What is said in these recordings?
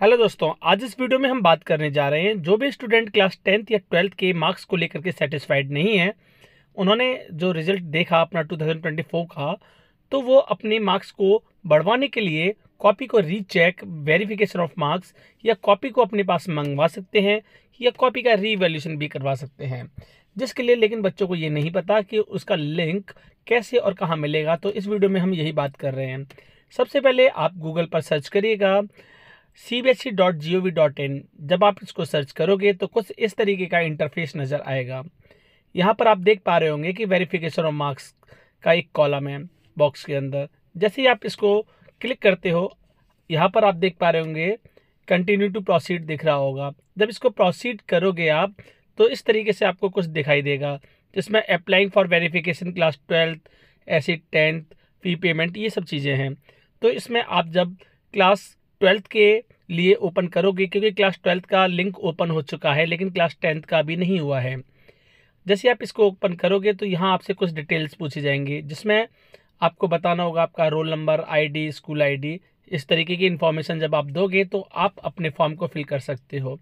hello दोस्तों आज इस वीडियो में हम बात करने जा रहे हैं जो भी स्टूडेंट क्लास टेंथ या ट्वेल्थ के मार्क्स को लेकर के सेटिस्फाइड नहीं है उन्होंने जो रिजल्ट देखा अपना 2024 का तो वो अपने मार्क्स को बढ़वाने के लिए कॉपी को रीचेक वेरिफिकेशन ऑफ मार्क्स या कॉपी को अपने पास मंगवा सकते हैं या कॉपी का रीवेल्यूशन भी करवा सकते हैं जिसके लिए लेकिन बच्चों को ये नहीं पता कि उसका लिंक कैसे और कहाँ मिलेगा तो इस वीडियो में हम यही बात कर रहे हैं सबसे पहले आप गूगल पर सर्च करिएगा C B S E dot G O V dot in जब आप इसको सर्च करोगे तो कुछ इस तरीके का इंटरफेस नज़र आएगा यहाँ पर आप देख पा रहे होंगे कि वेरिफिकेशन ऑफ मार्क्स का एक कॉलम है बॉक्स के अंदर जैसे ही आप इसको क्लिक करते हो यहाँ पर आप देख पा रहे होंगे कंटिन्यू टू प्रोसीड दिख रहा होगा जब इसको प्रोसीड करोगे आप तो इस तरीके से आपको कुछ दिखाई देगा जिसमें applying for verification class twelfth एसिड टेंथ फी पेमेंट ये सब चीज़ें हैं तो इसमें आप जब क्लास ट्वेल्थ के लिए ओपन करोगे क्योंकि क्लास ट्वेल्थ का लिंक ओपन हो चुका है लेकिन क्लास टेंथ का अभी नहीं हुआ है जैसे आप इसको ओपन करोगे तो यहाँ आपसे कुछ डिटेल्स पूछी जाएंगी जिसमें आपको बताना होगा आपका roll number ID school ID इस तरीके की इन्फॉर्मेशन जब आप दोगे तो आप अपने फॉर्म को फिल कर सकते हो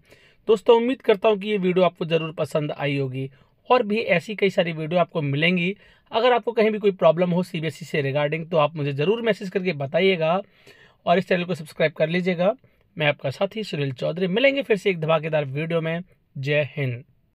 दोस्तों उम्मीद करता हूँ कि ये वीडियो आपको ज़रूर पसंद आई होगी और भी ऐसी कई सारी वीडियो आपको मिलेंगी अगर आपको कहीं भी कोई प्रॉब्लम हो सी से रिगार्डिंग तो आप मुझे ज़रूर मैसेज करके बताइएगा और इस चैनल को सब्सक्राइब कर लीजिएगा मैं आपका साथी सुनील चौधरी मिलेंगे फिर से एक धमाकेदार वीडियो में जय हिंद